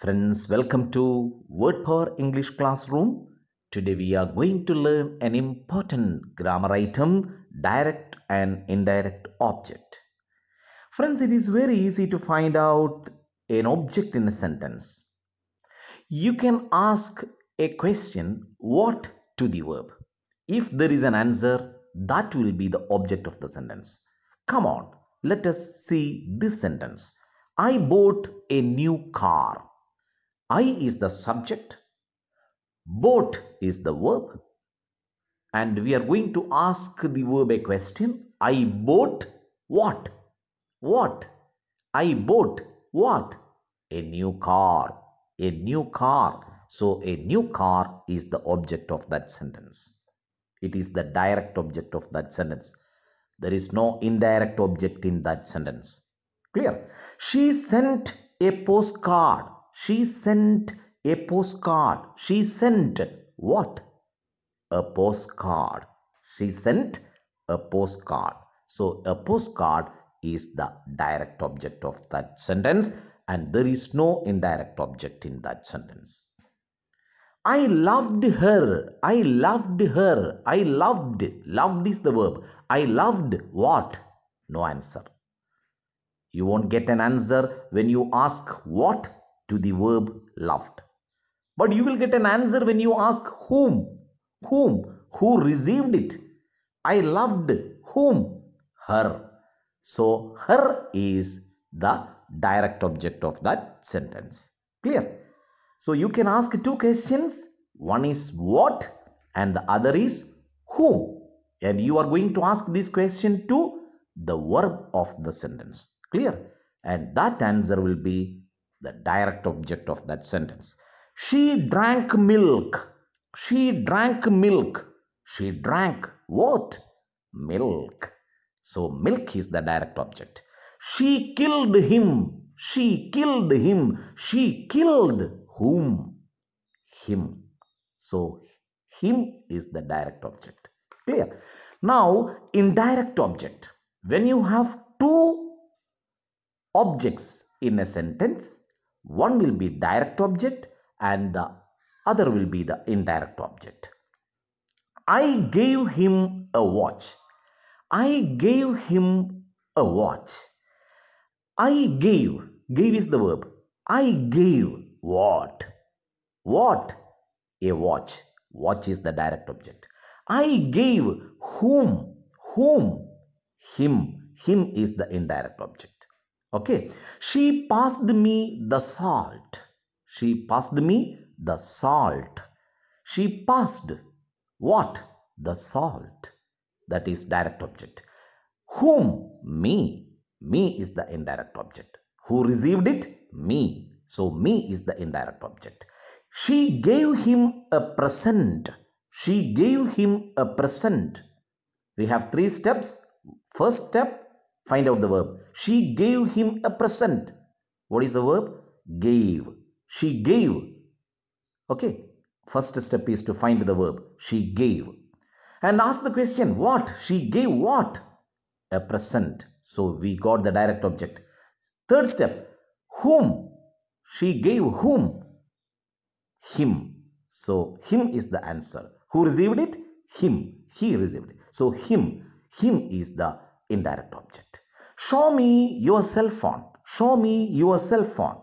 Friends, welcome to Word Power English Classroom. Today we are going to learn an important grammar item, direct and indirect object. Friends, it is very easy to find out an object in a sentence. You can ask a question, what to the verb. If there is an answer, that will be the object of the sentence. Come on, let us see this sentence. I bought a new car I is the subject, boat is the verb, and we are going to ask the verb a question. I bought what? What? I bought what? A new car. A new car. So, a new car is the object of that sentence. It is the direct object of that sentence. There is no indirect object in that sentence. Clear? She sent a postcard. She sent a postcard. She sent what? A postcard. She sent a postcard. So a postcard is the direct object of that sentence and there is no indirect object in that sentence. I loved her. I loved her. I loved. Loved is the verb. I loved what? No answer. You won't get an answer when you ask what to the verb loved. But you will get an answer when you ask whom. Whom? Who received it? I loved whom? Her. So, her is the direct object of that sentence. Clear? So, you can ask two questions. One is what and the other is whom. And you are going to ask this question to the verb of the sentence. Clear? And that answer will be the direct object of that sentence. She drank milk. She drank milk. She drank what? Milk. So, milk is the direct object. She killed him. She killed him. She killed whom? Him. So, him is the direct object. Clear? Now, indirect object. When you have two objects in a sentence, one will be direct object and the other will be the indirect object. I gave him a watch. I gave him a watch. I gave. Gave is the verb. I gave what? What? A watch. Watch is the direct object. I gave whom? Whom? Him. Him is the indirect object. Okay. She passed me the salt. She passed me the salt. She passed what? The salt. That is direct object. Whom? Me. Me is the indirect object. Who received it? Me. So me is the indirect object. She gave him a present. She gave him a present. We have three steps. First step, Find out the verb. She gave him a present. What is the verb? Gave. She gave. Okay. First step is to find the verb. She gave. And ask the question what? She gave what? A present. So we got the direct object. Third step. Whom? She gave whom? Him. So him is the answer. Who received it? Him. He received it. So him. Him is the indirect object. Show me your cell phone. Show me your cell phone.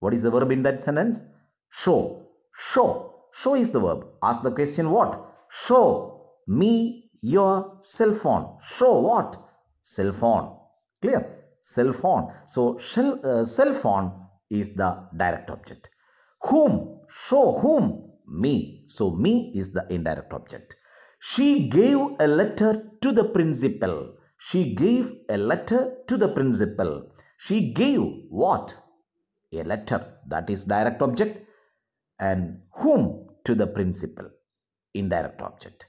What is the verb in that sentence? Show. Show. Show is the verb. Ask the question what? Show me your cell phone. Show what? Cell phone. Clear? Cell phone. So, shell, uh, cell phone is the direct object. Whom? Show whom? Me. So, me is the indirect object. She gave a letter to the principal. She gave a letter to the principal. She gave what? A letter. That is direct object. And whom to the principal? Indirect object.